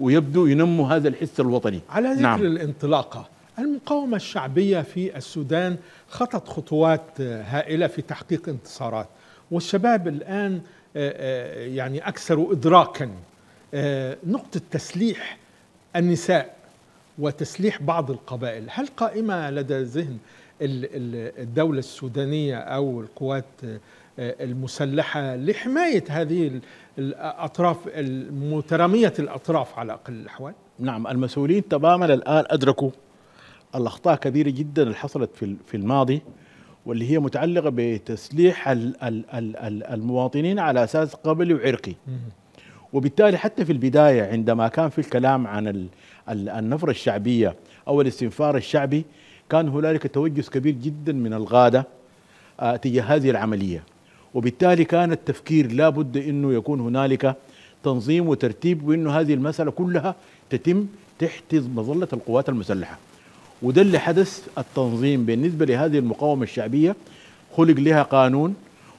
ويبدو ينموا هذا الحس الوطني على ذكر نعم. الانطلاقة المقاومة الشعبية في السودان خطت خطوات هائلة في تحقيق انتصارات والشباب الآن آه، آه، يعني أكثر إدراكا آه، نقطة تسليح النساء وتسليح بعض القبائل هل قائمة لدى ذهن الدولة السودانية أو القوات آه، المسلحة لحماية هذه الأطراف المترامية الأطراف على أقل الأحوال؟ نعم المسؤولين تماما الآن أدركوا الأخطاء كبيرة جدا اللي حصلت في الماضي واللي هي متعلقة بتسليح المواطنين على أساس قبلي وعرقي وبالتالي حتى في البداية عندما كان في الكلام عن النفرة الشعبية أو الاستنفار الشعبي كان هنالك توجس كبير جدا من الغادة آه، تجاه هذه العملية وبالتالي كان التفكير لابد أنه يكون هنالك تنظيم وترتيب وأنه هذه المسألة كلها تتم تحت مظلة القوات المسلحة وده اللي حدث التنظيم بالنسبة لهذه المقاومة الشعبية خلق لها قانون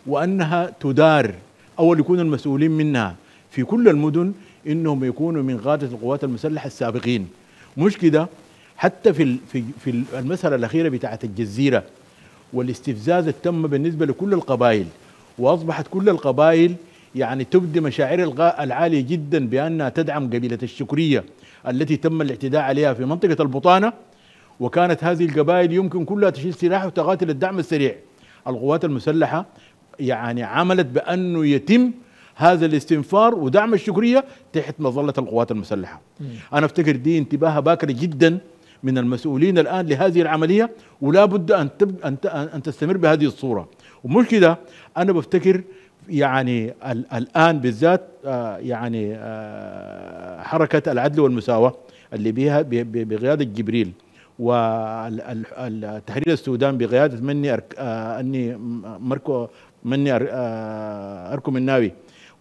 وأنها تدار أول يكون المسؤولين منها في كل المدن انهم يكونوا من قاده القوات المسلحه السابقين مش كده حتى في في في المساله الاخيره بتاعه الجزيره والاستفزاز التم بالنسبه لكل القبائل واصبحت كل القبائل يعني تبدي مشاعر العاليه جدا بانها تدعم قبيله الشكريه التي تم الاعتداء عليها في منطقه البطانه وكانت هذه القبائل يمكن كلها تشيل سلاح وتقاتل الدعم السريع القوات المسلحه يعني عملت بانه يتم هذا الاستنفار ودعم الشكريه تحت مظله القوات المسلحه. م. انا افتكر دي انتباهها باكره جدا من المسؤولين الآن لهذه العملية ولا بد أن, أن, تستمر بهذه الصورة ومش كده أنا بفتكر يعني الآن بالذات آه، يعني آه، حركة العدل والمساواة اللي بها بقيادة جبريل والتحرير السودان بقيادة مني آه، أني مركو مني أركم الناوي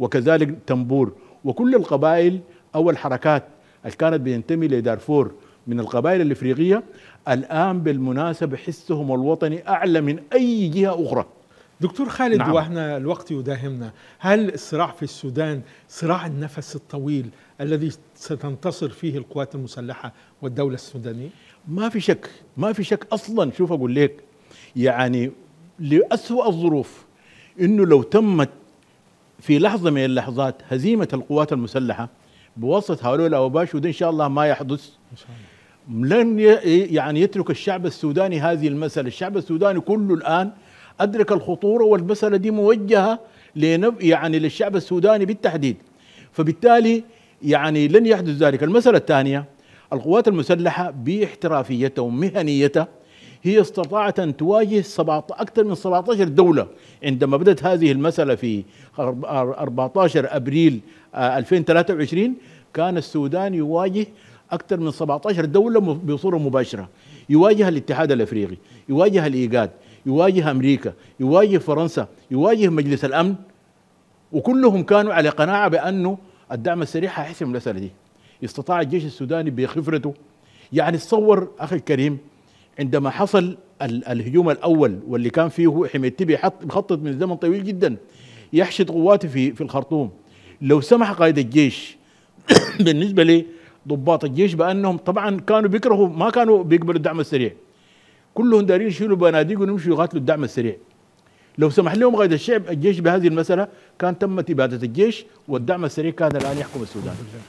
وكذلك تنبور وكل القبائل أو الحركات اللي كانت بينتمي لدارفور من القبائل الإفريقية الآن بالمناسبة حسهم الوطني أعلى من أي جهة أخرى دكتور خالد نعم. واحنا الوقت يداهمنا هل الصراع في السودان صراع النفس الطويل الذي ستنتصر فيه القوات المسلحة والدولة السودانية ما في شك ما في شك أصلا شوف أقول لك يعني لأسوأ الظروف أنه لو تمت في لحظة من اللحظات هزيمة القوات المسلحة بواسطة هؤلاء الأوباش وده إن شاء الله ما يحدث إن شاء الله. لن يعني يترك الشعب السوداني هذه المسألة الشعب السوداني كله الآن أدرك الخطورة والمسألة دي موجهة يعني للشعب السوداني بالتحديد فبالتالي يعني لن يحدث ذلك المسألة الثانية القوات المسلحة باحترافيتها ومهنيتها هي استطاعت أن تواجه أكثر من 17 دولة عندما بدأت هذه المسألة في 14 أبريل 2023 آه، كان السودان يواجه أكثر من 17 دولة بصورة مباشرة يواجه الاتحاد الأفريقي يواجه الإيجاد يواجه أمريكا يواجه فرنسا يواجه مجلس الأمن وكلهم كانوا على قناعة بأنه الدعم السريع حيحسم المسألة دي استطاع الجيش السوداني بخبرته يعني تصور أخي الكريم عندما حصل الهجوم الأول واللي كان فيه حميد تبي مخطط من زمن طويل جدا يحشد قواته في في الخرطوم لو سمح قائد الجيش بالنسبة لي ضباط الجيش بانهم طبعا كانوا بيكرهوا ما كانوا بيقبلوا الدعم السريع كلهم دارين يشيلوا بناديق ويمشوا يقاتلوا الدعم السريع لو سمح لهم قائد الشعب الجيش بهذه المساله كان تمت اباده الجيش والدعم السريع كان الان يحكم السودان